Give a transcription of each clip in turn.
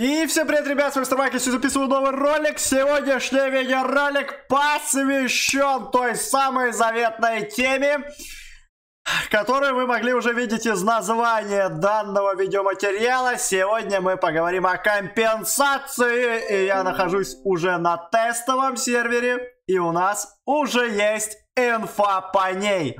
И всем привет, ребят, с вами Старбакис, Сегодня записываю новый ролик. Сегодняшний видеоролик посвящен той самой заветной теме, которую вы могли уже видеть из названия данного видеоматериала. Сегодня мы поговорим о компенсации, и я нахожусь уже на тестовом сервере, и у нас уже есть инфа по ней.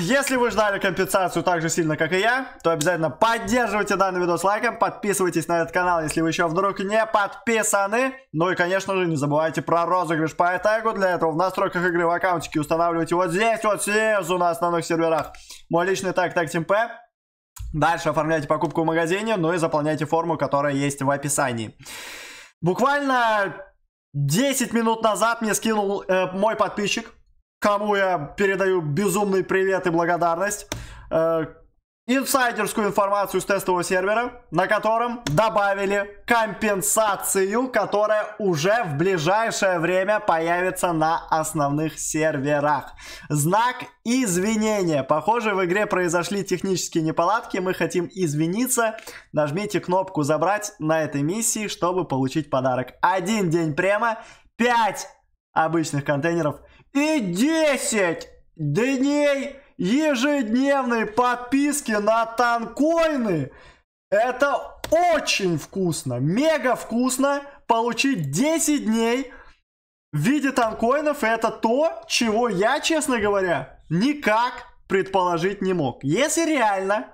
Если вы ждали компенсацию так же сильно, как и я, то обязательно поддерживайте данный видос лайком, подписывайтесь на этот канал, если вы еще вдруг не подписаны. Ну и, конечно же, не забывайте про розыгрыш по тегу. Для этого в настройках игры в аккаунтике устанавливайте вот здесь, вот снизу на основных серверах. Мой личный тег, тег ТимП. Дальше оформляйте покупку в магазине, ну и заполняйте форму, которая есть в описании. Буквально 10 минут назад мне скинул э, мой подписчик кому я передаю безумный привет и благодарность, э, инсайдерскую информацию с тестового сервера, на котором добавили компенсацию, которая уже в ближайшее время появится на основных серверах. Знак извинения. Похоже, в игре произошли технические неполадки, мы хотим извиниться. Нажмите кнопку «Забрать» на этой миссии, чтобы получить подарок. Один день према, 5 обычных контейнеров и 10 дней ежедневной подписки на танкоины. Это очень вкусно, мега вкусно получить 10 дней в виде танкоинов. И это то, чего я, честно говоря, никак предположить не мог. Если реально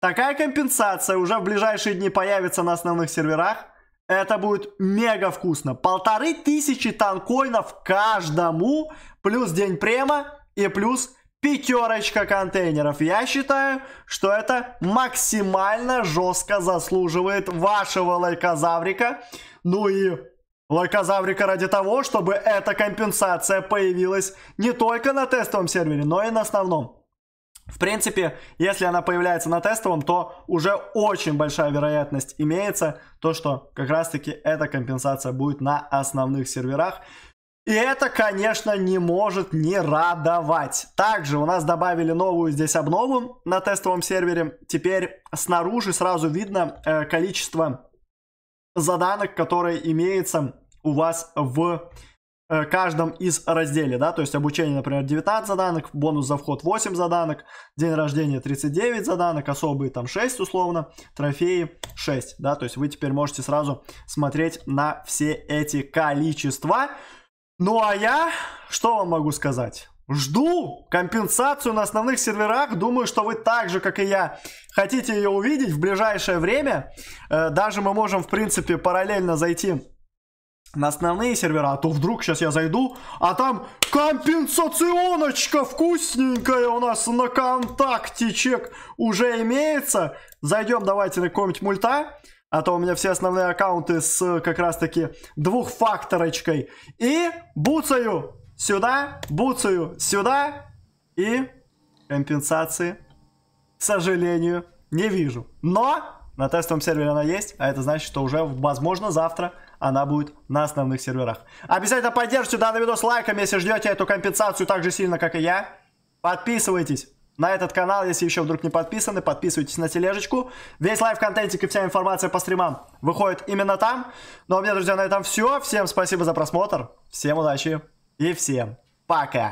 такая компенсация уже в ближайшие дни появится на основных серверах, это будет мега вкусно. Полторы тысячи танкоинов каждому, плюс день према и плюс пятерочка контейнеров. Я считаю, что это максимально жестко заслуживает вашего лайкозаврика. Ну и лайкозаврика ради того, чтобы эта компенсация появилась не только на тестовом сервере, но и на основном. В принципе, если она появляется на тестовом, то уже очень большая вероятность имеется, то что как раз таки эта компенсация будет на основных серверах. И это, конечно, не может не радовать. Также у нас добавили новую здесь обнову на тестовом сервере. Теперь снаружи сразу видно э, количество заданок, которые имеется у вас в Э, каждом из разделе, да, то есть обучение, например, 19 заданок, бонус за вход 8 заданок, день рождения 39 заданок, особые там 6 условно, трофеи 6, да, то есть вы теперь можете сразу смотреть на все эти количества. Ну а я, что вам могу сказать? Жду компенсацию на основных серверах. Думаю, что вы так же, как и я, хотите ее увидеть в ближайшее время. Э, даже мы можем, в принципе, параллельно зайти на основные сервера, а то вдруг сейчас я зайду, а там компенсационочка вкусненькая у нас на контакте чек уже имеется. Зайдем давайте на какого-нибудь мульта, а то у меня все основные аккаунты с как раз таки двухфакторочкой. И буцаю сюда, буцаю сюда и компенсации, к сожалению, не вижу. Но на тестовом сервере она есть, а это значит, что уже, возможно, завтра она будет на основных серверах. Обязательно поддержите данный видос лайком, если ждете эту компенсацию так же сильно, как и я. Подписывайтесь на этот канал, если еще вдруг не подписаны, подписывайтесь на тележечку. Весь лайв-контентик и вся информация по стримам выходит именно там. Ну а у меня, друзья, на этом все. Всем спасибо за просмотр, всем удачи и всем пока!